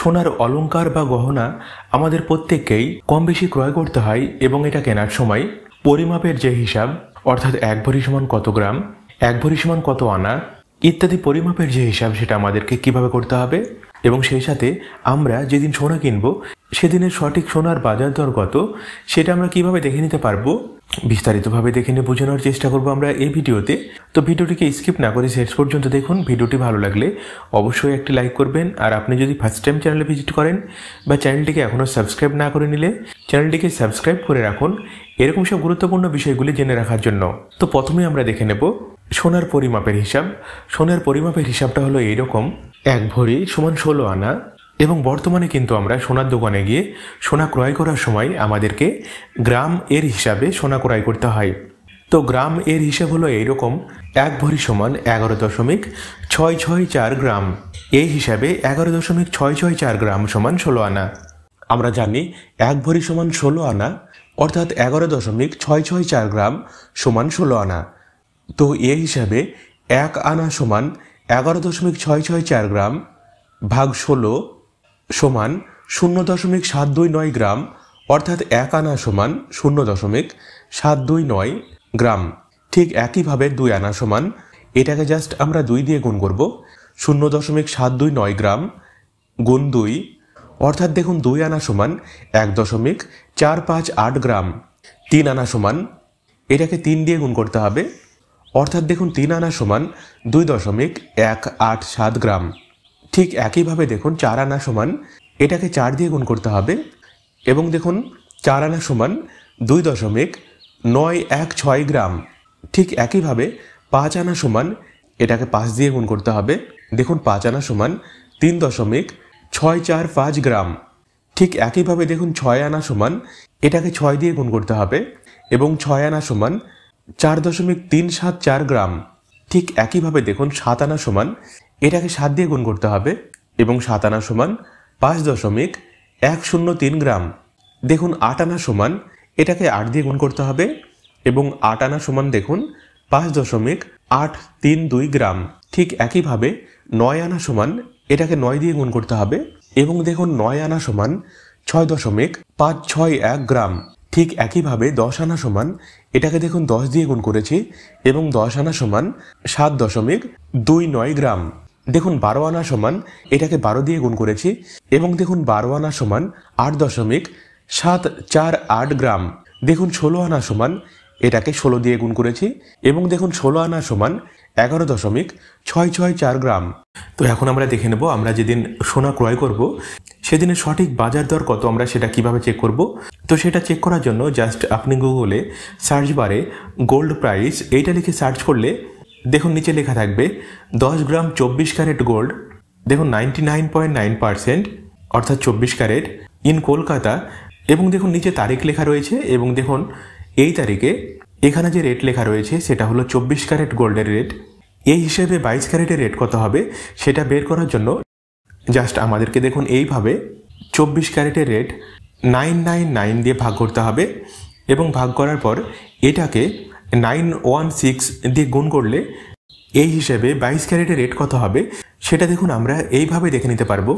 সোনার অলঙ্কার বা গহনা আমাদের প্রত্যেককেই কম বেশি ক্রয় করতে হয় এবং এটা কেনার সময় পরিমাপের যে হিসাব অর্থাৎ এক ভরি সমান কত গ্রাম এক ভরি সমান কত আনা ইত্যাদি পরিমাপের যে হিসাব সেটা আমাদেরকে কিভাবে করতে হবে এবং সেই সাথে আমরা যেদিন সোনা কিনব সেদিনের সঠিক সোনার বাজার দর কত সেটা আমরা কিভাবে দেখে নিতে পারবো বিস্তারিতভাবে দেখে নিয়ে বোঝানোর চেষ্টা করবো আমরা এই ভিডিওতে তো ভিডিওটিকে স্কিপ না করে শেষ পর্যন্ত দেখুন ভিডিওটি ভালো লাগলে অবশ্যই একটি লাইক করবেন আর আপনি যদি ফার্স্ট টাইম চ্যানেলে ভিজিট করেন বা চ্যানেলটিকে এখনও সাবস্ক্রাইব না করে নিলে চ্যানেলটিকে সাবস্ক্রাইব করে রাখুন এরকম সব গুরুত্বপূর্ণ বিষয়গুলি জেনে রাখার জন্য তো প্রথমে আমরা দেখে নেব সোনার পরিমাপের হিসাব সোনার পরিমাপের হিসাবটা হলো এইরকম এক ভরি সমান ষোলো আনা এবং বর্তমানে কিন্তু আমরা সোনার দোকানে গিয়ে সোনা ক্রয় করার সময় আমাদেরকে গ্রাম এর হিসাবে সোনা ক্রয় করতে হয় তো গ্রাম এর হিসাব হলো এইরকম এক ভরি সমান এগারো দশমিক ছয় ছয় চার গ্রাম এই হিসাবে এগারো দশমিক ছয় ছয় চার গ্রাম সমান ষোলো আনা আমরা জানি এক ভরি সমান ষোলো আনা অর্থাৎ এগারো দশমিক ছয় ছয় চার গ্রাম সমান ষোলো আনা তো এ হিসাবে এক আনা সমান এগারো দশমিক ছয় ছয় চার গ্রাম ভাগ ষোলো সমান শূন্য দশমিক সাত দুই নয় গ্রাম অর্থাৎ এক আনা সমান শূন্য দশমিক সাত দুই নয় গ্রাম ঠিক একইভাবে দুই আনা সমান এটাকে জাস্ট আমরা দুই দিয়ে গুণ করব শূন্য দশমিক সাত দুই নয় গ্রাম গুণ দুই অর্থাৎ দেখুন দুই আনা সমান এক দশমিক চার পাঁচ আট গ্রাম তিন আনা সমান এটাকে তিন দিয়ে গুণ করতে হবে অর্থাৎ দেখুন তিন আনা সমান দুই দশমিক এক আট সাত গ্রাম ঠিক একইভাবে দেখুন চার আনা সমান এটাকে চার দিয়ে গুণ করতে হবে এবং দেখুন চার আনা সমান দুই দশমিক নয় এক ছয় গ্রাম ঠিক একইভাবে পাঁচ আনা সমান এটাকে পাঁচ দিয়ে গুণ করতে হবে দেখুন পাঁচ আনা সমান তিন দশমিক ছয় চার পাঁচ গ্রাম ঠিক একইভাবে দেখুন ছয় আনা সমান এটাকে ছয় দিয়ে গুণ করতে হবে এবং ছয় আনা সমান চার দশমিক তিন সাত চার গ্রাম ঠিক একইভাবে দেখুন সাত আনা সমান এটাকে সাত দিয়ে গুণ করতে হবে এবং সাত আনা সমান পাঁচ দশমিক এক শূন্য তিন গ্রাম দেখুন আট আনা সমান এটাকে আট দিয়ে গুণ করতে হবে এবং আট আনা সমান দেখুন পাঁচ দশমিক আট তিন দুই গ্রাম ঠিক একইভাবে নয় আনা সমান এটাকে নয় দিয়ে গুণ করতে হবে এবং দেখুন নয় আনা সমান ছয় দশমিক পাঁচ ছয় এক গ্রাম ঠিক একইভাবে দশ আনা সমান এটাকে দেখুন দশ দিয়ে গুণ করেছি এবং দশ আনা সমান সাত দশমিক দুই নয় গ্রাম দেখুন বারো আনা সমান এটাকে বারো দিয়ে গুণ করেছি এবং দেখুন বারো আনা সমান আট দশমিক সাত চার আট গ্রাম দেখুন ষোলো আনা সমান এটাকে ষোলো দিয়ে গুণ করেছি এবং দেখুন ষোলো আনা সমান এগারো দশমিক ছয় ছয় চার গ্রাম তো এখন আমরা দেখে নেব আমরা যেদিন সোনা ক্রয় করব সেদিনের সঠিক বাজার দর কত আমরা সেটা কিভাবে চেক করব তো সেটা চেক করার জন্য জাস্ট আপনি গুগলে সার্চ বারে গোল্ড প্রাইস এইটা লিখে সার্চ করলে দেখুন নিচে লেখা থাকবে দশ গ্রাম চব্বিশ ক্যারেট গোল্ড দেখুন ninety nine point nine percent অর্থাৎ চব্বিশ ক্যারেট ইন কলকাতা এবং দেখুন নিচে তারিখ লেখা রয়েছে এবং দেখুন এই তারিখে এখানে যে রেট লেখা রয়েছে সেটা হলো চব্বিশ ক্যারেট গোল্ডের রেট এই হিসেবে বাইশ ক্যারেটের রেট কত হবে সেটা বের করার জন্য জাস্ট আমাদেরকে দেখুন এইভাবে চব্বিশ ক্যারেটের রেট নাইন নাইন নাইন দিয়ে ভাগ করতে হবে এবং ভাগ করার পর এটাকে নাইন ওয়ান সিক্স দিয়ে গুণ করলে এই হিসেবে বাইশ ক্যারেটের রেট কত হবে সেটা দেখুন আমরা এইভাবে দেখে নিতে পারবো